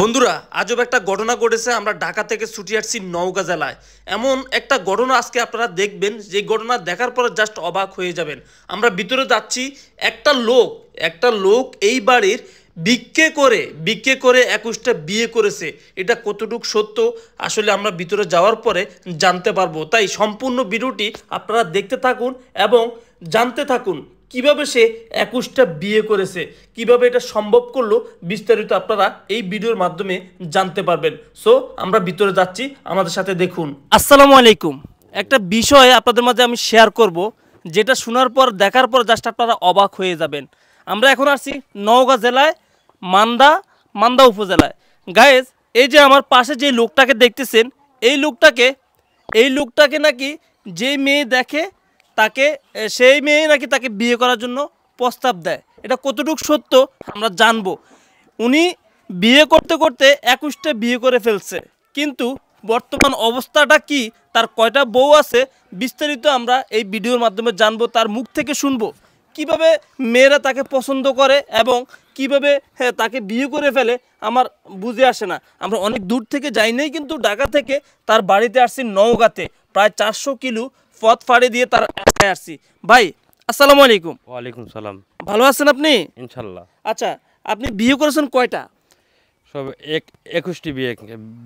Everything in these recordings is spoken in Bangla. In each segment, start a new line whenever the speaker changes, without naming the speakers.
বন্ধুরা আজব একটা ঘটনা ঘটেছে আমরা ঢাকা থেকে ছুটি আসছি নওগাঁ জেলায় এমন একটা ঘটনা আজকে আপনারা দেখবেন যে ঘটনা দেখার পরে জাস্ট অবাক হয়ে যাবেন আমরা ভিতরে যাচ্ছি একটা লোক একটা লোক এই বাড়ির বিক্রে করে বিক্রে করে একুশটা বিয়ে করেছে এটা কতটুক সত্য আসলে আমরা ভিতরে যাওয়ার পরে জানতে পারবো তাই সম্পূর্ণ ভিডিওটি আপনারা দেখতে থাকুন এবং জানতে থাকুন কিভাবে সে একুশটা বিয়ে করেছে কিভাবে এটা সম্ভব করলো বিস্তারিত আপনারা এই ভিডিওর মাধ্যমে জানতে পারবেন সো আমরা ভিতরে যাচ্ছি আমাদের সাথে দেখুন আসসালামু আলাইকুম একটা বিষয় আপনাদের মাঝে আমি শেয়ার করব যেটা শোনার পর দেখার পর জাস্ট আপনারা অবাক হয়ে যাবেন আমরা এখন আসছি নওগাঁ জেলায় মান্দা মান্দা উপজেলায় গায়েজ এই যে আমার পাশে যে লোকটাকে দেখতেছেন এই লোকটাকে এই লোকটাকে নাকি যে মেয়ে দেখে তাকে সেই মেয়ে নাকি তাকে বিয়ে করার জন্য প্রস্তাব দেয় এটা কতটুকু সত্য আমরা জানব উনি বিয়ে করতে করতে একুশটা বিয়ে করে ফেলছে কিন্তু বর্তমান অবস্থাটা কি তার কয়টা বউ আছে বিস্তারিত আমরা এই ভিডিওর মাধ্যমে জানব তার মুখ থেকে শুনব কিভাবে মেয়েরা তাকে পছন্দ করে এবং কিভাবে হ্যাঁ, তাকে বিয়ে করে ফেলে আমার বুঝে আসে না আমরা অনেক দূর থেকে যাই কিন্তু ঢাকা থেকে তার বাড়িতে আসছি নওগাঁতে প্রায় চারশো কিলো পথ ফাড়ে দিয়ে তার ঢাকায় আসছি ভাই আসসালামু আলাইকুম
ওয়ালাইকুম সালাম
ভালো আছেন আপনি ইনশাল্লাহ আচ্ছা আপনি বিয়ে করেছেন কয়টা
সব এক একুশটি বিয়ে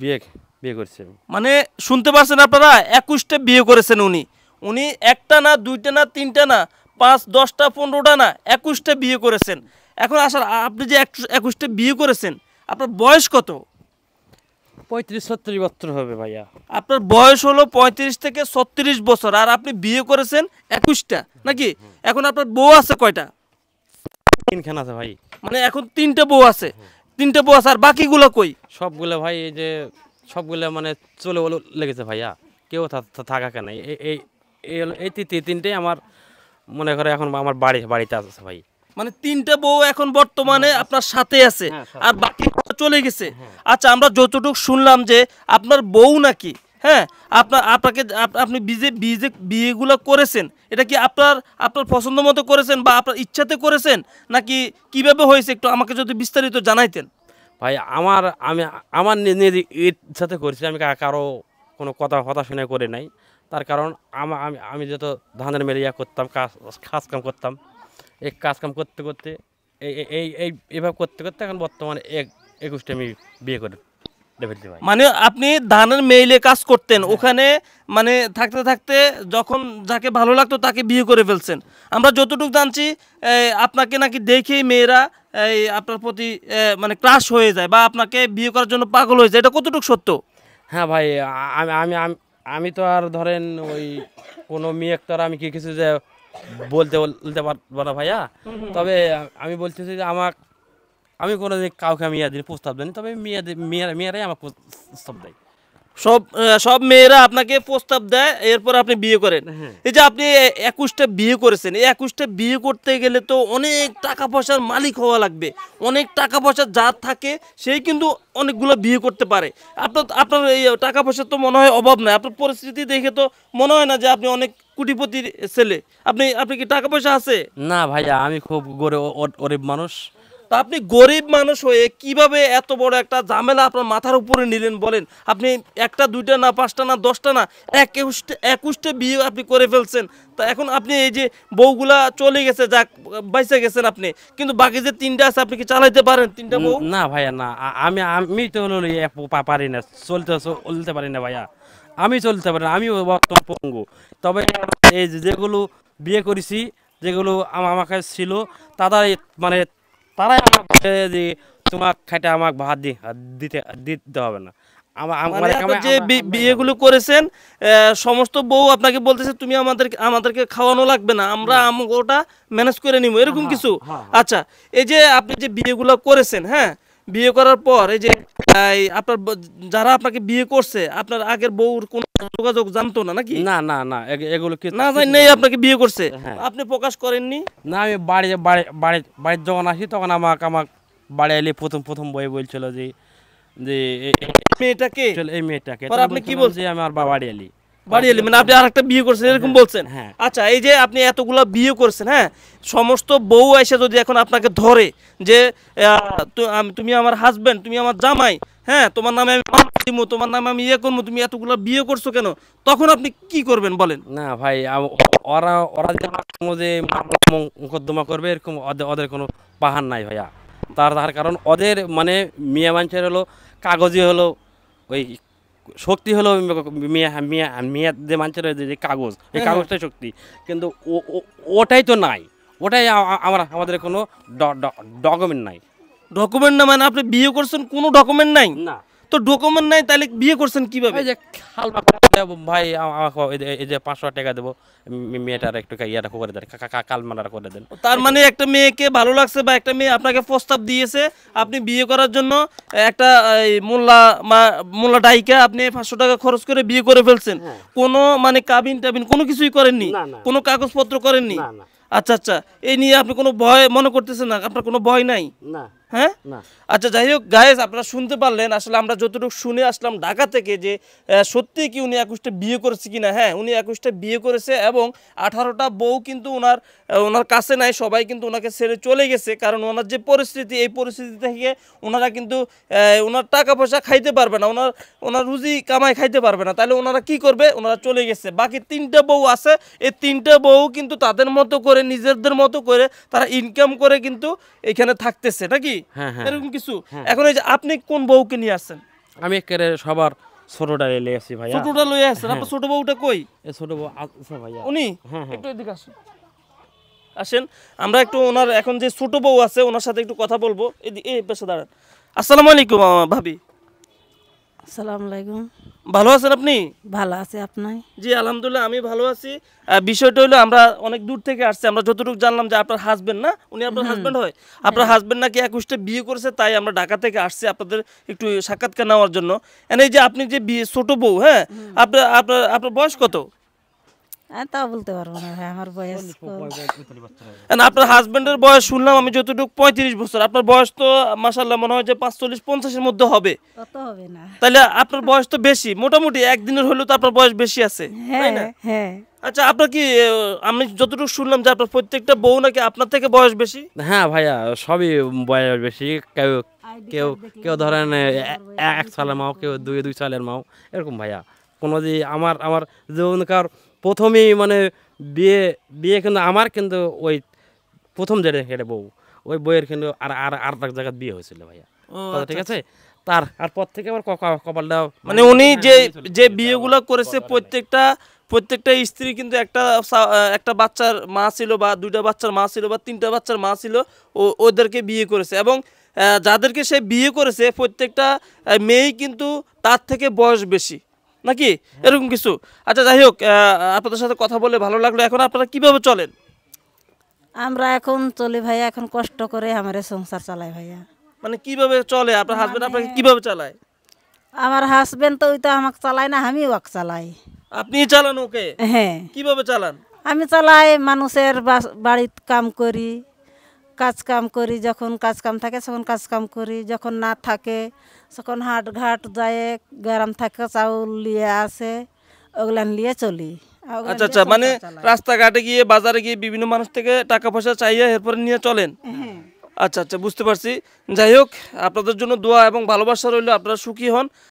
বিয়ে বিয়ে করেছে
মানে শুনতে পারছেন আপনারা একুশটা বিয়ে করেছেন উনি উনি একটা না দুইটা না তিনটা না পাঁচ দশটা পনেরোটা না একুশটা বিয়ে করেছেন এখন আসার আপনি যে একুশটা বিয়ে করেছেন আপনার বয়স কত পঁয়ত্রিশ ছত্রিশ বছর হবে ভাইয়া আপনার বয়স হলো পঁয়ত্রিশ থেকে ছত্রিশ বছর আর আপনি বিয়ে করেছেন একুশটা নাকি এখন আপনার বউ আছে কয়টা
তিনখান আছে ভাই মানে এখন তিনটে বউ আছে তিনটে বউ আছে আর বাকিগুলো কই সবগুলো ভাই এই যে সবগুলো মানে চলে লেগেছে ভাইয়া কেউ থাকা কেন এই এই তিনটেই আমার মনে করে এখন আমার বাড়ি বাড়িতে আছে ভাই
মানে তিনটা বউ এখন বর্তমানে হ্যাঁ, আপনার সাথে আছে হ্যাঁ, আর বাকি চলে গেছে হ্যাঁ। আচ্ছা আমরা যতটুকু শুনলাম যে আপনার বউ নাকি হ্যাঁ আপনার আপনাকে আপনি বিজে বিজে বিয়েগুলো করেছেন এটা কি আপনার আপনার পছন্দ মতো করেছেন বা আপনার ইচ্ছাতে করেছেন নাকি কিভাবে হয়েছে একটু আমাকে যদি বিস্তারিত জানাইতেন
ভাই আমার আমি আমার নিজের ইচ্ছাতে করেছি আমি কারো কোনো কথা কথা শুনে করে নাই তার কারণ আমি আমি যেহেতু ধানের মেলিয়া করতাম কাজ কাজ কাম করতাম এই কাজকাম করতে করতে এই এই এই এভাবে করতে করতে এখন বর্তমানে এক একুশটা আমি বিয়ে করে
মানে আপনি ধানের মেইলে কাজ করতেন ওখানে মানে থাকতে থাকতে যখন যাকে ভালো লাগতো তাকে বিয়ে করে ফেলছেন আমরা যতটুকু জানছি আপনাকে নাকি দেখেই মেয়েরা এই আপনার প্রতি মানে ক্রাশ হয়ে যায় বা আপনাকে
বিয়ে করার জন্য পাগল হয়ে যায় এটা কতটুকু সত্য হ্যাঁ ভাই আমি আমি আমি তো আর ধরেন ওই কোনো মেয়ে তো আর আমি কি কিছু যে বলতে বলতে পারবো না ভাইয়া তবে আমি বলতেছি যে আমার আমি কোনোদিন কাউকে আমি ইয়া প্রস্তাব দিই তবে মেয়েদের মেয়ারাই মেয়েরাই আমার প্রস্তাব দেয় সব সব মেয়েরা আপনাকে প্রস্তাব দেয়
এরপর আপনি বিয়ে করেন হ্যাঁ। এই যে আপনি একুশটা বিয়ে করেছেন এই একুশটা বিয়ে করতে গেলে তো অনেক টাকা পয়সার মালিক হওয়া লাগবে অনেক টাকা পয়সা যার থাকে সেই কিন্তু অনেকগুলো বিয়ে করতে পারে আপনার আপনার এই টাকা পয়সার তো মনে হয় অভাব নাই আপনার পরিস্থিতি দেখে তো মনে হয় না যে আপনি অনেক কুটিপতির ছেলে আপনি আপনি কি টাকা পয়সা আছে না ভাইয়া আমি খুব গরিব মানুষ তা আপনি গরিব মানুষ হয়ে কিভাবে এত বড় একটা ঝামেলা আপনার মাথার উপরে নিলেন বলেন আপনি একটা দুইটা না পাঁচটা না দশটা না একুশটা একুশটা বিয়ে আপনি করে ফেলছেন তা এখন আপনি এই যে বউগুলা চলে গেছে যাক
বাইসে গেছেন আপনি কিন্তু বাকি যে তিনটা আছে আপনি কি চালাইতে পারেন তিনটা বউ না ভাইয়া না আমি আমি তো পারি না চলতে চলতে পারি না ভাইয়া আমি চলতে পারি না আমি বর্তমান পঙ্গু তবে এই যেগুলো বিয়ে করেছি যেগুলো আমার কাছে ছিল তারা মানে তারাই আমাকে যে তোমার খাইটা আমাকে ভাত দি দিতে দিতে হবে না মানে যে
বিয়েগুলো করেছেন সমস্ত বউ আপনাকে বলতেছে তুমি আমাদের আমাদেরকে খাওয়ানো লাগবে না আমরা ওটা ম্যানেজ করে নিব এরকম হ্যাঁ, কিছু হ্যাঁ। আচ্ছা এই যে আপনি যে বিয়েগুলো করেছেন হ্যাঁ বিয়ে করার পর এই যে ভাই আপনার যারা আপনাকে বিয়ে করছে আপনার আগের বউর কোন যোগাযোগ জানতো না নাকি
না না না এগুলো কি না জানি নেই আপনাকে বিয়ে করছে হ্যাঁ। আপনি প্রকাশ করেননি না আমি বাড়ি বাড়ি বাড়ি বাড়ির যখন আসি তখন আমাকে আমাকে বাড়ি এলে প্রথম প্রথম বই বলছিল যে যে মেয়েটাকে এই মেয়েটাকে আপনি কি বলছে আমি আর বাড়ি এলি বাড়ি এলি মানে আপনি আরেকটা
বিয়ে করছেন এরকম হ্যাঁ, বলছেন হ্যাঁ। আচ্ছা এই যে আপনি এতগুলা বিয়ে করছেন হ্যাঁ সমস্ত বউ এসে যদি এখন আপনাকে ধরে যে তুমি আমার হাজবেন্ড তুমি আমার জামাই
হ্যাঁ তোমার নামে আমি দিব তোমার নামে আমি ইয়ে করবো তুমি এতগুলো বিয়ে করছো কেন তখন আপনি কি করবেন বলেন না ভাই ওরা ওরা যে মোকদ্দমা করবে এরকম ওদের কোনো পাহাড় নাই ভাইয়া তার তার কারণ ওদের মানে মিয়া মানুষের হলো কাগজে হলো ওই শক্তি হলো মেয়ে মেয়ে যে মানুষের যে কাগজ এই হ্যাঁ, হ্যাঁ। কাগজটাই শক্তি কিন্তু ওটাই তো নাই ওটাই আমরা আমাদের কোনো ডকুমেন্ট নাই ডকুমেন্ট না মানে আপনি বিয়ে করছেন কোনো ডকুমেন্ট নাই না তো ডকুমেন্ট নাই তাহলে বিয়ে করছেন কিভাবে যে হালকা ভাই আমাকে এই যে পাঁচশো টাকা দেবো মেয়েটার একটু ইয়াটা করে দেন কাল কালমানাটা করে দেন তার মানে
একটা মেয়েকে ভালো লাগছে বা একটা মেয়ে আপনাকে প্রস্তাব দিয়েছে আপনি বিয়ে করার জন্য একটা মোল্লা মা মোল্লা ডাইকা আপনি পাঁচশো টাকা খরচ করে বিয়ে করে ফেলছেন হ্যাঁ। কোনো মানে কাবিন টাবিন কোনো কিছুই করেননি কোনো কাগজপত্র করেননি আচ্ছা আচ্ছা এই নিয়ে আপনি কোনো ভয় মনে করতেছেন না আপনার কোনো ভয় নাই না হ্যাঁ আচ্ছা যাই হোক গায়েস আপনারা শুনতে পারলেন আসলে আমরা যতটুকু শুনে আসলাম ঢাকা থেকে যে সত্যি কি উনি একুশটা বিয়ে করেছে কিনা হ্যাঁ উনি একুশটা বিয়ে করেছে এবং আঠারোটা বউ কিন্তু ওনার ওনার কাছে নাই সবাই কিন্তু ওনাকে ছেড়ে চলে গেছে কারণ ওনার যে পরিস্থিতি এই পরিস্থিতি থেকে ওনারা কিন্তু ওনার টাকা পয়সা খাইতে পারবে না ওনার ওনার রুজি কামাই খাইতে পারবে না তাহলে ওনারা কি করবে ওনারা চলে গেছে বাকি তিনটা বউ আছে এই তিনটা বউ কিন্তু তাদের মতো করে নিজেদের মতো করে তারা ইনকাম করে কিন্তু এখানে থাকতেছে নাকি হ্যাঁ, হ্যাঁ। এরকম কিছু হ্যাঁ। এখন এই যে আপনি কোন বউকে
নিয়ে আসছেন আমি একেবারে সবার ছোটটা লই আসি ভাই ছোটটা লই আসছেন আপনার ছোট বউটা কই এই ছোট বউ আছে আচ্ছা ভাইয়া উনি একটু
এদিকে আসুন আসেন আমরা একটু ওনার এখন যে ছোট বউ আছে ওনার সাথে একটু কথা বলবো এই পেশাদার আসসালামু আলাইকুম ভাবি ভালো আছেন আপনি ভালো আছে আপনি জি আলহামদুলিল্লাহ আমি ভালো আছি বিষয়টা হলো আমরা অনেক দূর থেকে আসছি আমরা যতটুকু জানলাম যে আপনার হাজবেন্ড না উনি আপনার হাজবেন্ড হয় আপনার হাজবেন্ড হ্যাঁ। নাকি একুশটা বিয়ে করেছে তাই আমরা ঢাকা থেকে আসছি আপনাদের একটু সাক্ষাৎকার নেওয়ার জন্য এই যে আপনি যে বিয়ে ছোট বউ হ্যাঁ আপনার আপনার আপনার বয়স কত হ্যাঁ, তা বয়স আপনার হাজবেন্ডের বয়স শুনলাম আমি যতটুকু পঁয়ত্রিশ বছর আপনার বয়স তো মাসাল্লাহ মনে হয় যে পাঁচচল্লিশ পঞ্চাশের মধ্যে হবে অত হবে না তাহলে আপনার বয়স তো বেশি মোটামুটি একদিনের হলেও তো আপনার বয়স বেশি আছে হ্যাঁ, হ্যাঁ।
আচ্ছা আপনার কি আমি যতটুকু শুনলাম যে আপনার প্রত্যেকটা বউ নাকি আপনার থেকে বয়স বেশি হ্যাঁ ভাইয়া সবই বয়স বেশি কেউ কেউ কেউ ধরেন এক সালের মাও কেউ দুই দুই সালের মাও এরকম ভাইয়া কোনো যে আমার আমার জীবনকার প্রথমেই মানে বিয়ে বিয়ে কিন্তু আমার কিন্তু ওই প্রথম যেটা হেঁটে বউ ওই বইয়ের কিন্তু আর আর আর এক জায়গায় বিয়ে হয়েছিল ভাইয়া আচ্ছা, ঠিক আছে আচ্ছা। তার
আর পর থেকে আমার কপালটা মানে, মানে উনি হ্যাঁ, যে যে বিয়েগুলো করেছে প্রত্যেকটা প্রত্যেকটা স্ত্রী কিন্তু একটা একটা বাচ্চার মা ছিল বা দুইটা বাচ্চার মা ছিল বা তিনটা বাচ্চার মা ছিল ও ওদেরকে বিয়ে করেছে এবং যাদেরকে সে বিয়ে করেছে প্রত্যেকটা মেয়েই কিন্তু তার থেকে বয়স বেশি নাকি এরকম কিছু আচ্ছা যাই হোক আপনাদের সাথে কথা বলে ভালো লাগলো এখন আপনারা কিভাবে চলেন আমরা এখন চলি ভাইয়া এখন কষ্ট করে আমাদের সংসার চালাই ভাইয়া মানে কিভাবে চলে আপনার হাজবেন্ড আপনাকে কিভাবে চালায় আমার হাজবেন্ড তো ওই তো আমাকে চালায় না আমি ওয়াক চালাই আপনি চালান ওকে হ্যাঁ কিভাবে চালান আমি চালাই মানুষের বাড়িতে কাম করি কাজকাম করি যখন কাজকাম থাকে তখন কাজকাম করি যখন না থাকে তখন হাটঘাট যায় গ্রাম থাকে চাউল নিয়ে আসে ওগুলান নিয়ে চলি আচ্ছা আচ্ছা মানে রাস্তাঘাটে গিয়ে বাজারে গিয়ে বিভিন্ন মানুষ থেকে টাকা পয়সা চাইয়ে এরপরে নিয়ে চলেন হ্যাঁ। আচ্ছা আচ্ছা বুঝতে পারছি যাই হোক আপনাদের জন্য দোয়া এবং ভালোবাসা রইল আপনারা সুখী হন